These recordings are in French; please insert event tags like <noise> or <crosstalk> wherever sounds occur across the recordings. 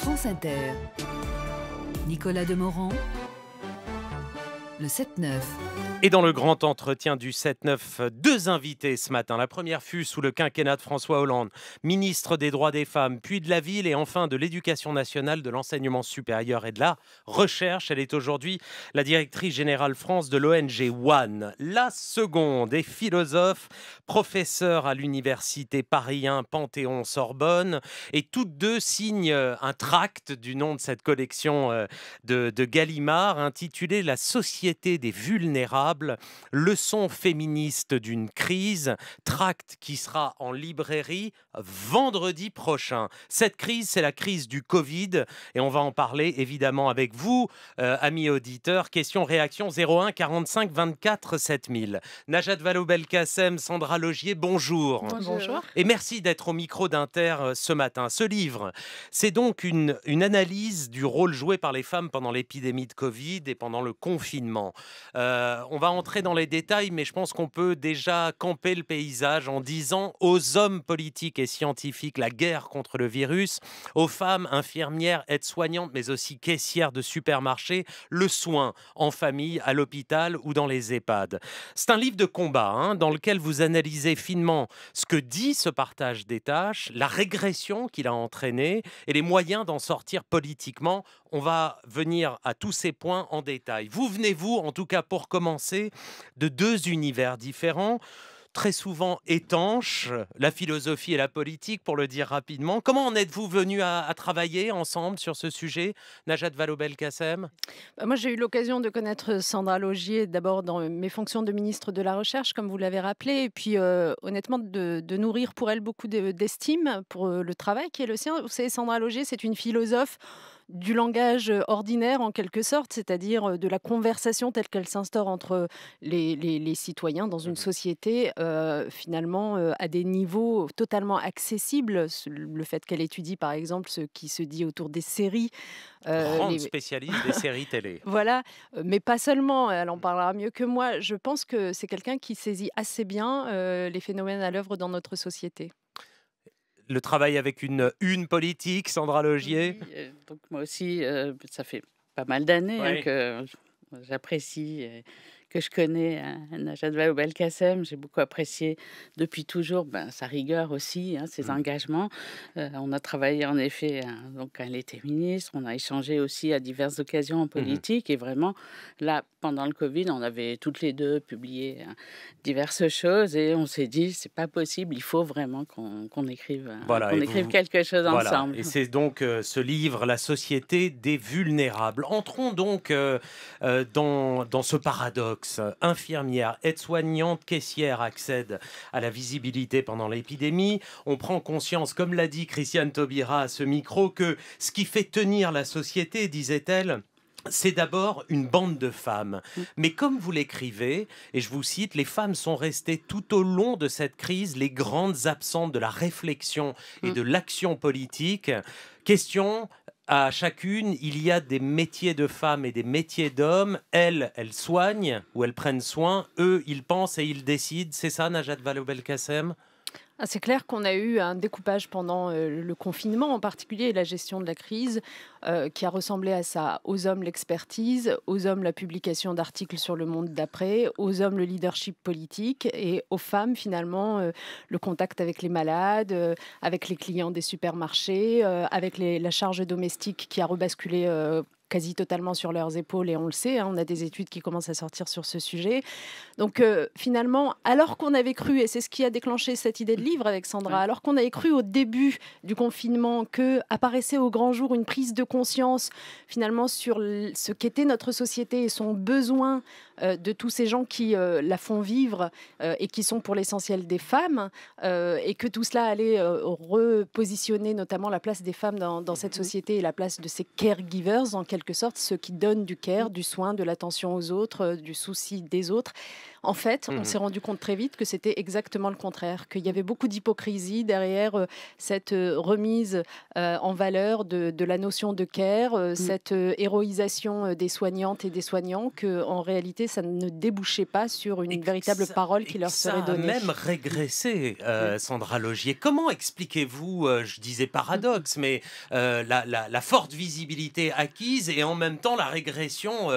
France Inter. Nicolas Demorand le 7-9. Et dans le grand entretien du 7-9, deux invités ce matin. La première fut sous le quinquennat de François Hollande, ministre des Droits des Femmes, puis de la Ville et enfin de l'Éducation nationale, de l'enseignement supérieur et de la recherche. Elle est aujourd'hui la directrice générale France de l'ONG One. La seconde est philosophe, professeur à l'université Paris 1 Panthéon-Sorbonne et toutes deux signent euh, un tract du nom de cette collection euh, de, de Gallimard intitulé La société des vulnérables, leçon féministe d'une crise, tract qui sera en librairie vendredi prochain. Cette crise, c'est la crise du Covid et on va en parler évidemment avec vous, euh, amis auditeurs. Question réaction 01 45 24 7000. Najat Vallaud-Belkacem, Sandra Logier, bonjour. Bonjour. Et merci d'être au micro d'Inter euh, ce matin. Ce livre, c'est donc une, une analyse du rôle joué par les femmes pendant l'épidémie de Covid et pendant le confinement. Euh, on va entrer dans les détails, mais je pense qu'on peut déjà camper le paysage en disant aux hommes politiques et scientifiques la guerre contre le virus, aux femmes infirmières, aides-soignantes, mais aussi caissières de supermarchés, le soin en famille, à l'hôpital ou dans les EHPAD. C'est un livre de combat hein, dans lequel vous analysez finement ce que dit ce partage des tâches, la régression qu'il a entraînée et les moyens d'en sortir politiquement. On va venir à tous ces points en détail. Vous venez, en tout cas pour commencer, de deux univers différents très souvent étanches, la philosophie et la politique, pour le dire rapidement. Comment en êtes-vous venu à, travailler ensemble sur ce sujet, Najat Vallaud-Belkacem bah, Moi, j'ai eu l'occasion de connaître Sandra Logier, d'abord dans mes fonctions de ministre de la Recherche, comme vous l'avez rappelé, et puis euh, honnêtement, de, de, nourrir pour elle beaucoup d'estime pour euh, le travail qui est le sien. Vous savez, Sandra Logier, c'est une philosophe du langage ordinaire en quelque sorte, c'est-à-dire de la conversation telle qu'elle s'instaure entre les, citoyens dans mmh une société finalement à des niveaux totalement accessibles. Le fait qu'elle étudie par exemple ce qui se dit autour des séries. Grande spécialiste des <laughs> séries télé. Voilà, mais pas seulement, elle en mmh. parlera mieux que moi. Je pense que c'est quelqu'un qui saisit assez bien les phénomènes à l'œuvre dans notre société le travail avec une une politique, Sandra Logier. Euh, donc moi aussi, euh, ça fait pas mal d'années hein, que j'apprécie que je connais, hein, Najat vallaud Belkacem. J'ai beaucoup apprécié depuis toujours ben, sa rigueur aussi, hein, ses mmh. engagements. Euh, on a travaillé en effet, hein, donc elle était ministre, on a échangé aussi à diverses occasions en mmh politique. Et vraiment, là, pendant le Covid, on avait toutes les deux publié diverses choses et on s'est dit, c'est pas possible, il faut vraiment qu'on écrive, voilà, écrive quelque chose ensemble. Et c'est donc euh, ce livre, La société des vulnérables. Entrons donc euh, dans, dans ce paradoxe infirmière, aide-soignante, caissière, accède à la visibilité pendant l'épidémie. On prend conscience, comme l'a dit Christiane Taubira à ce micro, que ce qui fait tenir la société, disait-elle, c'est d'abord une bande de femmes. Mm. Mais comme vous l'écrivez, et je vous cite, les femmes sont restées tout au long de cette crise les grandes absentes de la réflexion et mm. de l'action politique. Question, à chacune, il y a des métiers de femmes et des métiers d'hommes. Elles, elles soignent ou elles prennent soin. Eux, ils pensent et ils décident. C'est ça, Najat Vallaud-Belkacem ah, c'est clair qu'on a eu un découpage pendant euh, le confinement en particulier la gestion de la crise euh, qui a ressemblé à ça. Aux hommes l'expertise, aux hommes la publication d'articles sur le monde d'après, aux hommes le leadership politique et aux femmes finalement euh, le contact avec les malades, avec les clients des supermarchés, avec les, la charge domestique qui a rebasculé quasi totalement sur leurs épaules et on le sait, hein, on a des études qui commencent à sortir sur ce sujet. Donc euh, finalement, alors qu'on avait cru, et c'est ce qui a déclenché cette idée de livre avec Sandra, alors qu'on avait cru au début du confinement que apparaissait au grand jour une prise de conscience finalement sur ce qu'était notre société et son besoin euh, de tous ces gens qui euh, la font vivre euh, et qui sont pour l'essentiel des femmes, et que tout cela allait repositionner notamment la place des femmes dans, cette mhm. société et la place de ces caregivers, en quelque sorte, ceux qui donnent du care, du soin, de l'attention aux autres, du souci des autres. En fait, on mhm. s'est rendu compte très vite que c'était exactement le contraire, qu'il y avait beaucoup d'hypocrisie derrière cette remise en valeur de, la notion de care, mm. cette héroïsation des soignantes et des soignants, que réalité ça ne débouchait pas sur une véritable parole qui leur serait donnée. a même régressé, euh, Sandra Logier. Comment expliquez-vous, euh, je disais paradoxe, mais euh, la, forte visibilité acquise et en même temps la régression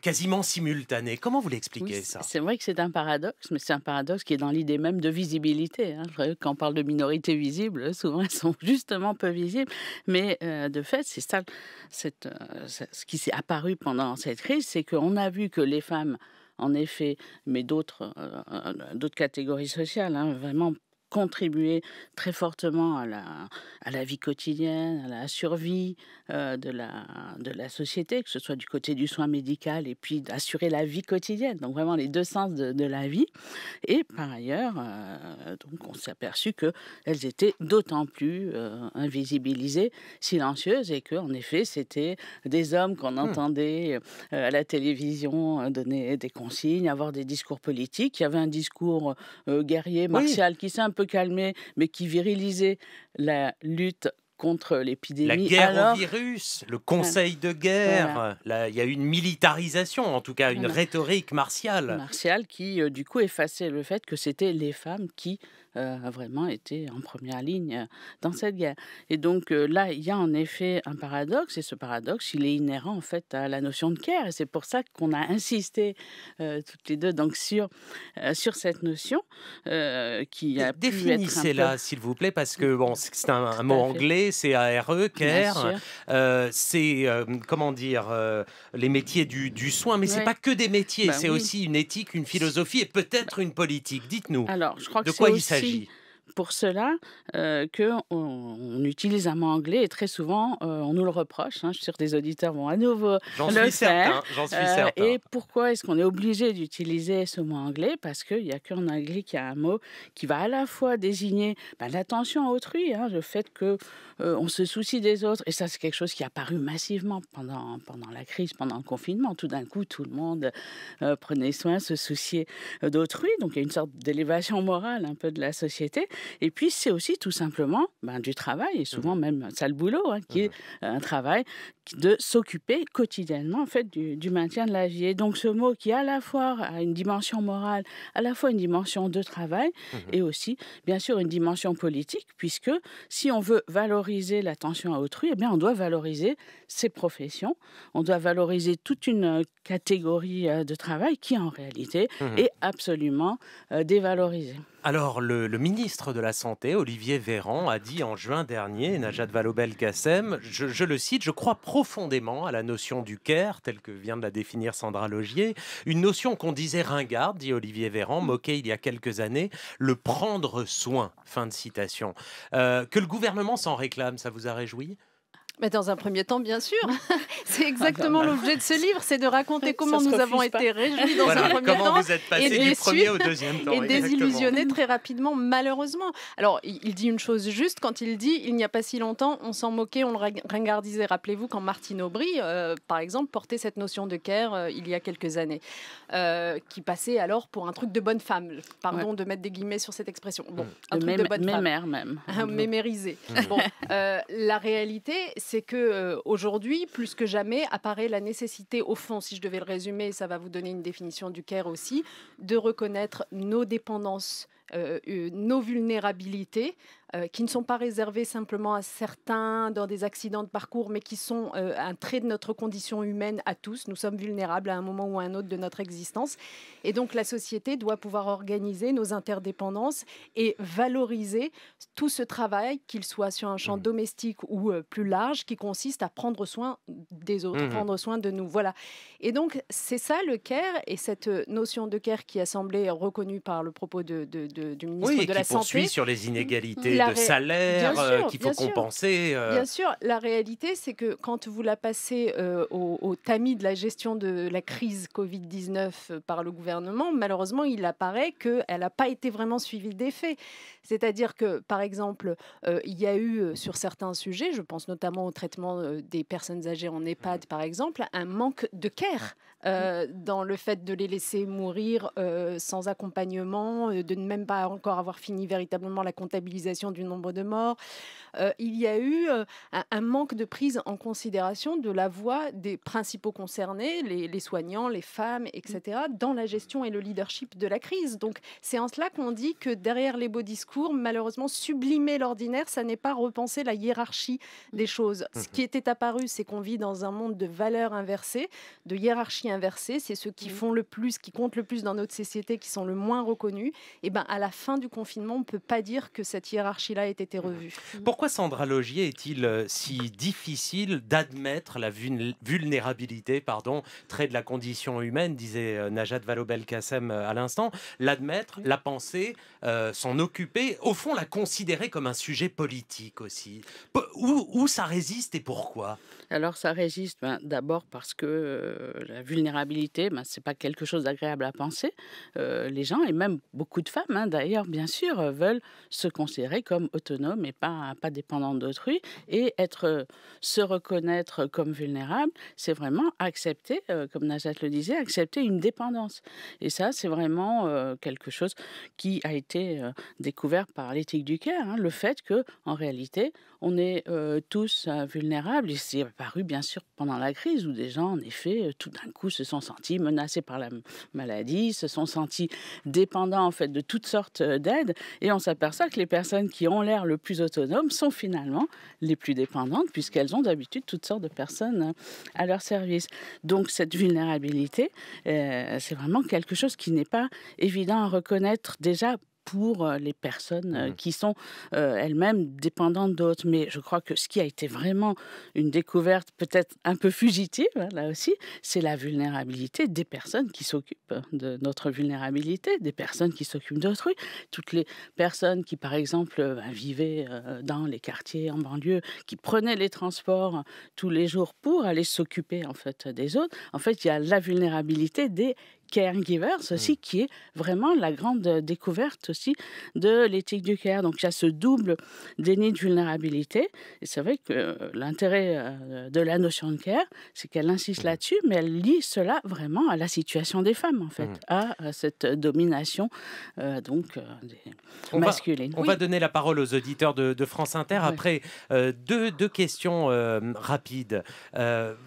quasiment simultanée Comment vous l'expliquez ça C'est vrai que c'est un paradoxe, mais c'est un paradoxe qui est dans l'idée même de visibilité. Hein. Quand on parle de minorités visibles, <laughs> souvent elles sont justement peu visibles, mais de fait, c'est ça, ce qui s'est apparu pendant cette crise, c'est qu'on a vu que les femmes en effet, mais d'autres euh, euh, d'autres catégories sociales, hein, vraiment contribuer très fortement à la, à la vie quotidienne, à la survie euh, de, la, de la société, que ce soit du côté du soin médical et puis d'assurer la vie quotidienne, donc vraiment les deux sens de, la vie. Et par ailleurs, euh, donc on s'est aperçu qu'elles étaient d'autant plus euh, invisibilisées, silencieuses, et qu'en effet, c'était des hommes qu'on mmh. entendait à la télévision donner des consignes, avoir des discours politiques. Il y avait un discours guerrier, martial, qui s'est calmer, mais qui virilisait la lutte contre l'épidémie. La guerre au virus, le conseil de guerre, il y a une militarisation, en tout cas une rhétorique martiale. Martiale qui, euh, du coup, effaçait le fait que c'était les femmes qui euh, a vraiment été en première ligne euh, dans mmh. cette guerre. Et donc euh, là, il y a en effet un paradoxe, et ce paradoxe, il est inhérent en fait à la notion de care, et c'est pour ça qu'on a insisté toutes les deux donc sur, sur cette notion qui a Définissez-la, s'il vous plaît, parce que mmh. bon, c'est un, mot anglais, c'est ARE, care, c'est, comment dire, les métiers du, du soin, mais c'est pas que des métiers, bah c'est aussi une éthique, une philosophie et peut-être une politique. Dites-nous de quoi il s'agit. Énergie. pour cela qu'on utilise un mot anglais et très souvent on nous le reproche. je hein, suis sûr que des auditeurs vont à nouveau le suis faire. J'en suis certain. et pourquoi est-ce qu'on est obligé d'utiliser ce mot anglais Parce qu'il n'y a qu'en anglais qu'il y a un mot qui va à la fois désigner ben, l'attention à autrui, hein, le fait qu'on se soucie des autres. Et ça, c'est quelque chose qui a apparu massivement pendant, pendant la crise, pendant le confinement. Tout d'un coup, tout le monde prenait soin, se souciait d'autrui. Donc il y a une sorte d'élévation morale un peu de la société. Et puis, c'est aussi tout simplement ben, du travail, et souvent mmh. même un le boulot, hein, qui mmh. est un travail de s'occuper quotidiennement en fait du, maintien de la vie. Et donc ce mot qui à la fois a une dimension morale, à la fois une dimension de travail mmh et aussi bien sûr une dimension politique puisque si on veut valoriser l'attention à autrui, eh bien on doit valoriser ses professions, on doit valoriser toute une euh, catégorie euh, de travail qui en réalité est absolument euh, dévalorisée alors, le, ministre de la Santé, Olivier Véran, a dit en juin dernier, Najat Vallaud-Belkacem, je, le cite, je crois profondément à la notion du care, telle que vient de la définir Sandra Logier, une notion qu'on disait ringarde, dit Olivier Véran, moqué il y a quelques années, le prendre soin. Fin de citation. Euh, que le gouvernement s'en réclame, ça vous a réjoui mais dans un premier temps, bien sûr. <laughs> c'est ah, exactement l'objet de ce livre, c'est de raconter comment nous avons été réjouis dans un premier comment temps vous êtes passé du premier au deuxième temps, et désillusionnés très rapidement, malheureusement. Alors, il dit une chose juste quand il dit il n'y a pas si longtemps, on s'en moquait, on le ringardisait. Rappelez-vous quand Martine Aubry, euh, par exemple, portait cette notion de care euh, il y a quelques années, euh, qui passait alors pour un truc de bonne femme. Pardon de mettre des guillemets sur cette expression. Bon, mm. un truc de bonne Mémère même. <laughs> Mémérisé. Mm. Bon, la réalité, c'est que euh, aujourd'hui, plus que jamais, apparaît la nécessité, au fond, si je devais le résumer, ça va vous donner une définition du CARE aussi, de reconnaître nos dépendances euh, euh, nos vulnérabilités euh, qui ne sont pas réservés simplement à certains dans des accidents de parcours, mais qui sont euh, un trait de notre condition humaine à tous. Nous sommes vulnérables à un moment ou à un autre de notre existence. Et donc la société doit pouvoir organiser nos interdépendances et valoriser tout ce travail, qu'il soit sur un champ mmh. domestique ou euh, plus large, qui consiste à prendre soin des autres, mmh. prendre soin de nous. Voilà. Et donc c'est ça le CARE et cette notion de CARE qui a semblé reconnue par le propos de, du ministre de la Santé. Oui, sur les mmh. inégalités de salaire euh, qu'il faut compenser. Euh. Bien sûr, la réalité, c'est que quand vous la passez euh, au, tamis de la gestion de la crise Covid-19 par le gouvernement, malheureusement, il apparaît qu'elle n'a pas été vraiment suivie d'effet. C'est-à-dire que, par exemple, il y a eu sur certains sujets, je pense notamment au traitement des personnes âgées en EHPAD, par exemple, un manque de care, Mmh. Euh, dans le fait de les laisser mourir euh, sans accompagnement, euh, de ne même pas encore avoir fini véritablement la comptabilisation du nombre de morts. il y a eu un, manque de prise en considération de la voix des principaux concernés, les, les soignants, les femmes, etc., mmh. dans la gestion et le leadership de la crise. Donc c'est en cela qu'on dit que derrière les beaux discours, malheureusement, sublimer l'ordinaire, ça n'est pas repenser la hiérarchie mmh. des choses. Ce qui était apparu, c'est qu'on vit dans un monde de valeurs inversées, de hiérarchie hiérarchie c'est ceux qui mmh. font le plus, qui comptent le plus dans notre société, qui sont le moins reconnus. Et ben à la fin du confinement, on ne peut pas dire que cette hiérarchie-là ait été mmh. revue. Mmh. Pourquoi Sandra Logier est-il euh, si difficile d'admettre la vulnérabilité, pardon, trait de la condition humaine, disait euh, Najat Vallaud-Belkacem euh, à l'instant, l'admettre, la penser, s'en occuper, au fond la considérer comme un sujet politique aussi. où, ça résiste et pourquoi Alors ça résiste ben, d'abord parce que la vulnérabilité vulnérabilité, ben, ce n'est pas quelque chose d'agréable à penser. Euh, les gens, et même beaucoup de femmes hein, d'ailleurs, bien sûr, euh, veulent se considérer comme autonomes et pas, pas dépendantes d'autrui. Et être, euh, se reconnaître comme vulnérable, c'est vraiment accepter, comme Najat le disait, accepter une dépendance. Et ça, c'est vraiment quelque chose qui a été découvert par l'éthique du Caire. Hein, le fait que, en réalité, on est tous vulnérables. Et c'est apparu bien sûr pendant la crise où des gens, en effet, tout d'un coup se sont sentis menacés par la maladie, se sont sentis dépendants en fait de toutes sortes d'aides. Et on s'aperçoit que les personnes qui ont l'air le plus autonomes sont finalement les plus dépendantes puisqu'elles ont d'habitude toutes sortes de personnes à leur service. Donc cette vulnérabilité, c'est vraiment quelque chose qui n'est pas évident à reconnaître déjà pour les personnes mmh qui sont elles-mêmes dépendantes d'autres. Mais je crois que ce qui a été vraiment une découverte peut-être un peu fugitive, hein, là aussi, c'est la vulnérabilité des personnes qui s'occupent hein, de notre vulnérabilité, des personnes qui s'occupent d'autrui. Toutes les personnes qui, par exemple, ben, vivaient dans les quartiers, en banlieue, qui prenaient les transports hein, tous les jours pour aller s'occuper en fait des autres. En fait, il y a la vulnérabilité des caregivers aussi, mm. qui est vraiment la grande euh, découverte aussi de l'éthique du care. Donc il y a ce double déni de vulnérabilité. Et c'est vrai que euh, l'intérêt euh, de la notion de care, c'est qu'elle insiste mm. là-dessus, mais elle lie cela vraiment à la situation des femmes, en fait, mm. à, cette domination donc masculine. on va donner la parole aux auditeurs de, France Inter après deux, questions rapides.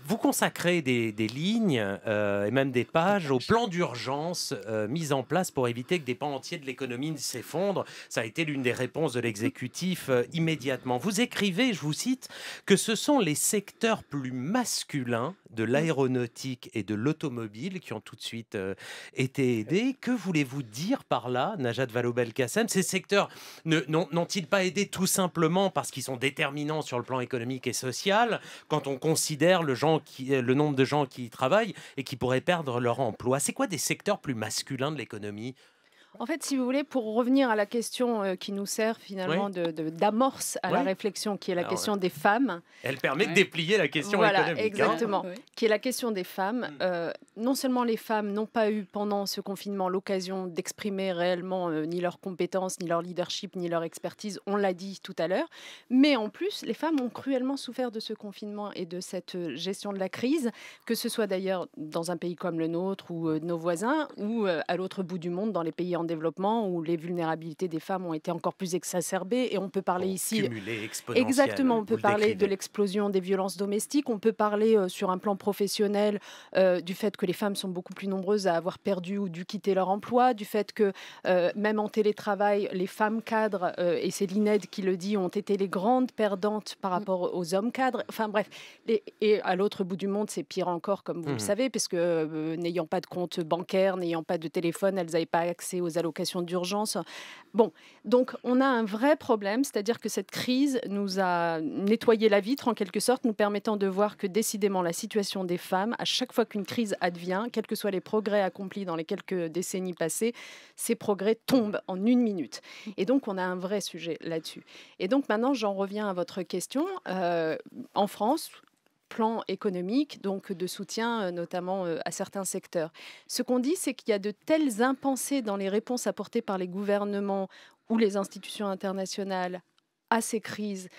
vous consacrez des, des lignes et même des pages au plan d'urgence euh, mise en place pour éviter que des pans entiers de l'économie ne s'effondrent. Ça a été l'une des réponses de l'exécutif euh, immédiatement. Vous écrivez, je vous cite, que ce sont les secteurs plus masculins de l'aéronautique et de l'automobile qui ont tout de suite euh, été aidés. Que voulez-vous dire par là, Najat Vallaud-Belkacem Ces secteurs n'ont-ils pas aidé tout simplement parce qu'ils sont déterminants sur le plan économique et social quand on considère le, qui, le nombre de gens qui y travaillent et qui pourraient perdre leur emploi C'est des secteurs plus masculins de l'économie en fait, si vous voulez, pour revenir à la question euh, qui nous sert finalement d'amorce à la réflexion, qui est la question des femmes. Elle permet mm. de déplier la question voilà, Exactement, euh, qui est la question des femmes. non seulement les femmes n'ont pas eu pendant ce confinement l'occasion d'exprimer réellement euh, ni leurs compétences, ni leur leadership, ni leur expertise, on l'a dit tout à l'heure, mais en plus, les femmes ont cruellement souffert de ce confinement et de cette gestion de la crise, que ce soit d'ailleurs dans un pays comme le nôtre ou nos voisins, ou à l'autre bout du monde, dans les pays en développement où les vulnérabilités des femmes ont été encore plus exacerbées. Et on peut parler ici. exactement, on peut parler de l'explosion des violences domestiques. On peut parler euh, sur un plan professionnel euh, du fait que les femmes sont beaucoup plus nombreuses à avoir perdu ou dû quitter leur emploi, du fait que euh, même en télétravail, les femmes cadres, et c'est l'INED qui le dit, ont été les grandes perdantes par mm. rapport aux hommes cadres. Enfin bref, et à l'autre bout du monde, c'est pire encore, comme vous le mm. savez, parce que n'ayant pas de compte bancaire, n'ayant pas de téléphone, elles n'avaient pas accès aux allocations d'urgence. Bon, donc on a un vrai problème, c'est-à-dire que cette crise nous a nettoyé la vitre en quelque sorte, nous permettant de voir que décidément la situation des femmes, à chaque fois qu'une crise advient, quels que soient les progrès accomplis dans les quelques décennies passées, ces progrès tombent en une minute. Et donc on a un vrai sujet là-dessus. Et donc maintenant j'en reviens à votre question. Euh, en France, plan économique, donc de soutien euh, notamment euh, à certains secteurs. Ce qu'on dit, c'est qu'il y a de telles impensées dans les réponses apportées par les gouvernements ou les institutions internationales à ces crises,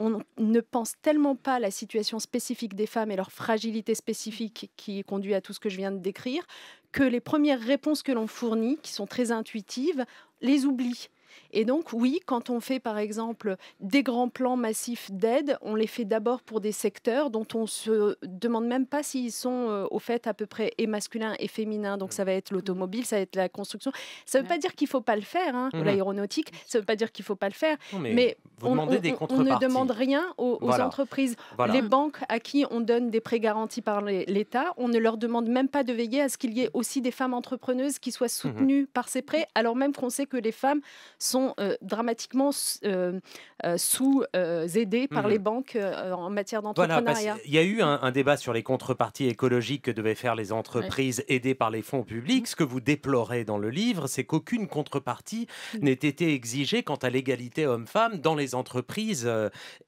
on ne pense tellement pas à la situation spécifique des femmes et leur fragilité spécifique qui conduit à tout ce que je viens de décrire, que les premières réponses que l'on fournit, qui sont très intuitives, les oublient. Et donc, oui, quand on fait par exemple des grands plans massifs d'aide, on les fait d'abord pour des secteurs dont on se demande même pas s'ils sont euh, au fait à peu près et et féminins, Donc, ça va être l'automobile, ça va être la construction. Ça ne hein, mhm. veut pas dire qu'il ne faut pas le faire, l'aéronautique, ça ne veut pas dire qu'il ne faut pas le faire. mais, on, ne demande rien aux, entreprises. Les banques à qui on donne des prêts garantis par l'État, on ne leur demande même pas de veiller à ce qu'il y ait aussi des femmes entrepreneuses qui soient mhm. soutenues par ces prêts, alors même qu'on sait que les femmes sont euh, dramatiquement euh, euh, sous-aidés mmh par les banques en matière d'entrepreneuriat. il y a eu un, débat sur les contreparties écologiques que devaient faire les entreprises aidées par les fonds publics. Mmh. Ce que vous déplorez dans le livre, c'est qu'aucune contrepartie mmh. n'ait été exigée quant à l'égalité homme-femme dans les entreprises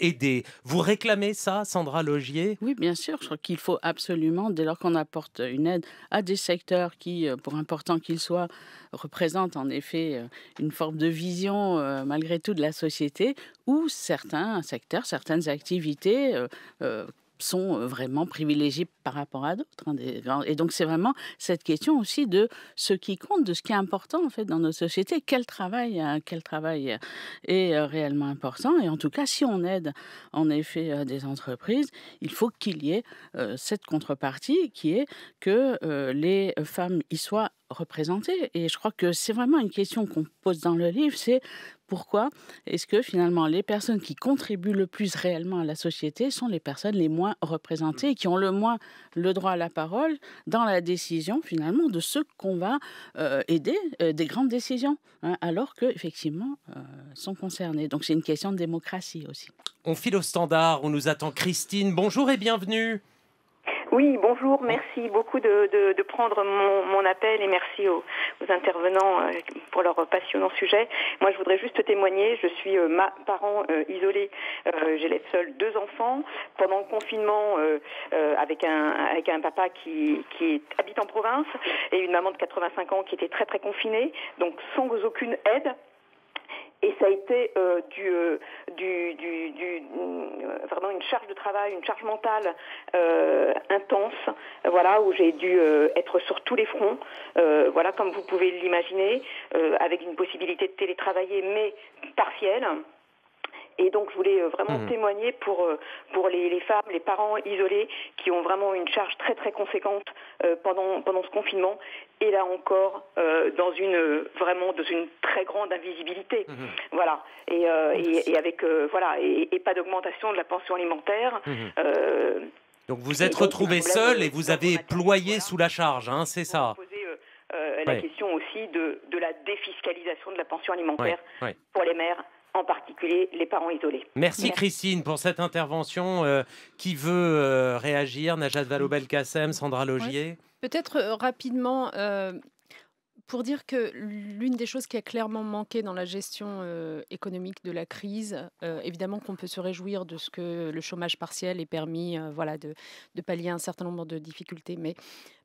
aidées. Vous réclamez ça, Sandra Logier Oui, bien sûr. Je crois qu'il faut absolument, dès lors qu'on apporte une aide à des secteurs qui, pour important qu'ils soient, représentent en effet une forme de vie vision malgré tout de la société où certains secteurs, certaines activités sont vraiment privilégiées par rapport à d'autres. Hein, et donc c'est vraiment cette question aussi de ce qui compte, de ce qui est important en fait dans notre société, quel travail, hein, quel travail est réellement important. Et en tout cas, si on aide en effet des entreprises, il faut qu'il y ait cette contrepartie qui est que les femmes y soient représentés Et je crois que c'est vraiment une question qu'on pose dans le livre, c'est pourquoi est-ce que finalement les personnes qui contribuent le plus réellement à la société sont les personnes les moins représentées et qui ont le moins le droit à la parole dans la décision finalement de ce qu'on va euh, aider euh, des grandes décisions, hein, alors que effectivement euh, sont concernées. Donc c'est une question de démocratie aussi. On file au standard, on nous attend Christine. Bonjour et bienvenue. Oui, bonjour, merci beaucoup de, de, de prendre mon, mon, appel et merci aux, intervenants euh, pour leur passionnant sujet. Moi, je voudrais juste témoigner, je suis euh, ma parent euh, isolé, euh, seuls seuls deux enfants. Pendant le confinement, avec, un, avec un papa qui, qui, habite en province et une maman de 85 ans qui était très très confinée, donc sans aucune aide. Et ça a été du charge de travail, une charge mentale euh, intense, voilà, où j'ai dû euh, être sur tous les fronts, euh, voilà, comme vous pouvez l'imaginer, avec une possibilité de télétravailler mais partielle. Et donc, je voulais euh, vraiment mmh. témoigner pour, euh, pour les, femmes, les parents isolés qui ont vraiment une charge très très conséquente euh, pendant, pendant ce confinement. Et là encore, dans une vraiment dans une très grande invisibilité, mmh. voilà. Et, mmh. avec voilà et, pas d'augmentation de la pension alimentaire. donc vous êtes retrouvé seul et vous avez ployé sous la charge, hein, c'est ça. la question aussi de, de, la défiscalisation de la pension alimentaire pour les mères en particulier les parents isolés. Merci, Christine pour cette intervention. Euh, qui veut euh, réagir Najat Vallaud-Belkacem, Sandra Logier Peut-être euh, rapidement pour dire que l'une des choses qui a clairement manqué dans la gestion économique de la crise, évidemment qu'on peut se réjouir de ce que le chômage partiel ait permis voilà, de, pallier un certain nombre de difficultés, mais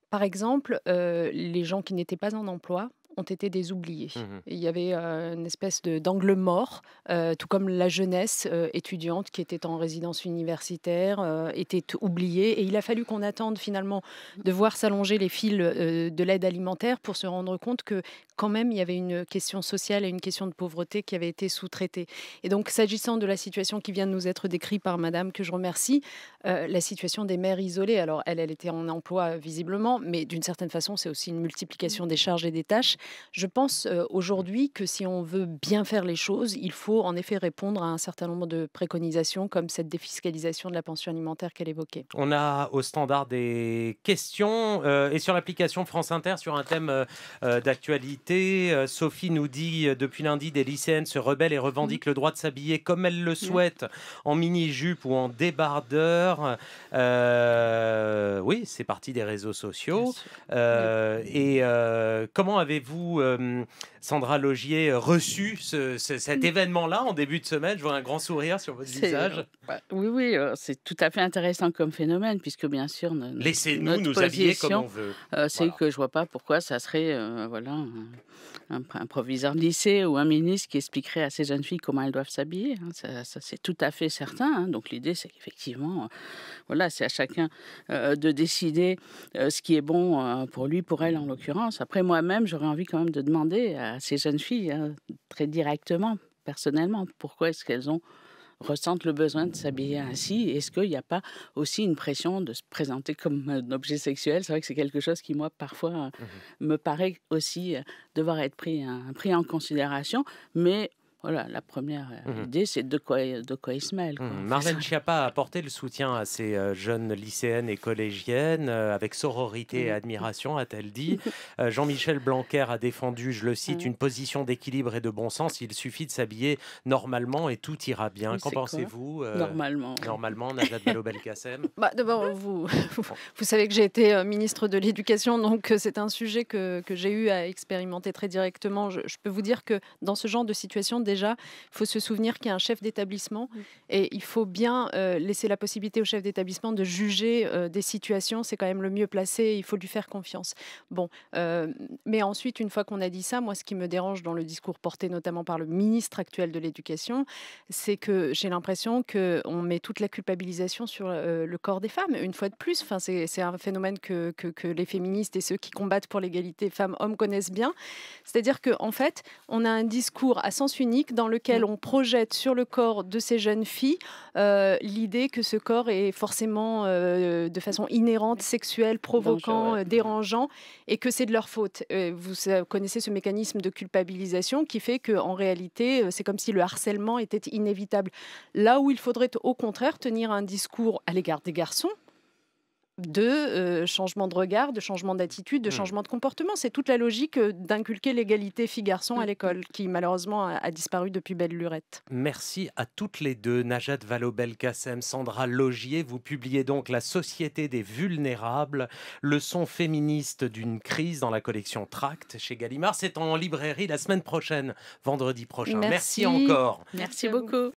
par exemple, les gens qui n'étaient pas en emploi ont été des oubliés. Mmh il y avait une espèce d'angle mort, tout comme la jeunesse étudiante qui était en résidence universitaire était oubliée. Et il a fallu qu'on attende finalement de voir s'allonger les fils de l'aide alimentaire pour se rendre compte que quand même il y avait une question sociale et une question de pauvreté qui avait été sous-traitée. Et donc s'agissant de la situation qui vient de nous être décrite par Madame, que je remercie, la situation des mères isolées, alors elle, elle était en emploi visiblement, mais d'une certaine façon c'est aussi une multiplication des charges et des tâches. Je pense aujourd'hui que si on veut bien faire les choses, il faut en effet répondre à un certain nombre de préconisations, comme cette défiscalisation de la pension alimentaire qu'elle évoquait. On a au standard des questions et sur l'application France Inter sur un thème euh, d'actualité. Sophie nous dit depuis lundi des lycéennes se rebellent et revendiquent mmh. le droit de s'habiller comme elles le mmh. souhaitent, en mini-jupe ou en débardeur. Euh, oui, c'est parti des réseaux sociaux. Euh, et comment avez-vous vous, euh, Sandra Logier, euh, reçu cet mm. événement-là en début de semaine Je vois un grand sourire sur votre visage. Euh, oui, oui, c'est tout à fait intéressant comme phénomène, puisque bien sûr, laissez-nous nous, habiller comme on veut. c'est que je vois pas pourquoi ça serait, voilà, un, proviseur de lycée ou un ministre qui expliquerait à ces jeunes filles comment elles doivent s'habiller. Hein. Ça, c'est tout à fait certain. Hein. Donc l'idée, c'est qu'effectivement, voilà, c'est à chacun de décider ce qui est bon pour lui, pour elle en l'occurrence. Après, moi-même, j'aurais envie quand même de demander à ces jeunes filles, hein, très directement, personnellement, pourquoi est-ce qu'elles ont ressentent le besoin de s'habiller ainsi Est-ce qu'il n'y a pas aussi une pression de se présenter comme euh, un objet sexuel C'est vrai que c'est quelque chose qui, moi, parfois, euh, mmh me paraît aussi euh, devoir être pris, pris en considération, mais voilà, la première euh, mhm. idée, c'est de quoi, de quoi il se mêle. Mhm. Marlène Schiappa a apporté le soutien à ces euh, jeunes lycéennes et collégiennes, euh, avec sororité et admiration, a-t-elle dit. <laughs> Jean-Michel Blanquer a défendu, je le cite, ah une position d'équilibre et de bon sens. Il suffit de s'habiller normalement et tout ira bien. Qu'en pensez-vous Normalement. Normalement, Najat Balobel-Kassem. <laughs> bah, D'abord, hein <laughs> vous, vous, savez que j'ai été ministre de l'Éducation, donc c'est un sujet que, que j'ai eu à expérimenter très directement. Je, je peux vous dire que dans ce genre de situation, déjà, il faut se souvenir qu'il y a un chef d'établissement mm. et il faut bien euh, laisser la possibilité au chef d'établissement de juger euh, des situations. C'est quand même le mieux placé, il faut lui faire confiance. Bon, euh, mais ensuite, une fois qu'on a dit ça, moi, ce qui me dérange dans le discours porté notamment par le ministre actuel de l'Éducation, c'est que j'ai l'impression qu'on met toute la culpabilisation sur le corps des femmes, une fois de plus. Enfin, c'est un phénomène que, les féministes et ceux qui combattent pour l'égalité femmes-hommes connaissent bien. C'est-à-dire qu'en en fait, on a un discours à sens unique dans lequel on projette sur le corps de ces jeunes filles euh, l'idée que ce corps est forcément euh, de façon inhérente, sexuelle, provoquant, euh, dérangeant, et que c'est de leur faute. vous connaissez ce mécanisme de culpabilisation qui fait qu'en réalité, c'est comme si le harcèlement était inévitable. Là où il faudrait au contraire tenir un discours à l'égard des garçons, de euh, changement de regard, de changement d'attitude, de mmh. changement de comportement. C'est toute la logique euh, d'inculquer l'égalité fille-garçon à mmh. l'école, qui malheureusement a, disparu depuis belle lurette. Merci à toutes les deux, Najat Vallaud-Belkacem, Sandra Logier. Vous publiez donc La Société des Vulnérables, leçon féministe d'une crise dans la collection Tract chez Gallimard. C'est en librairie la semaine prochaine, vendredi prochain. Merci encore. Merci beaucoup.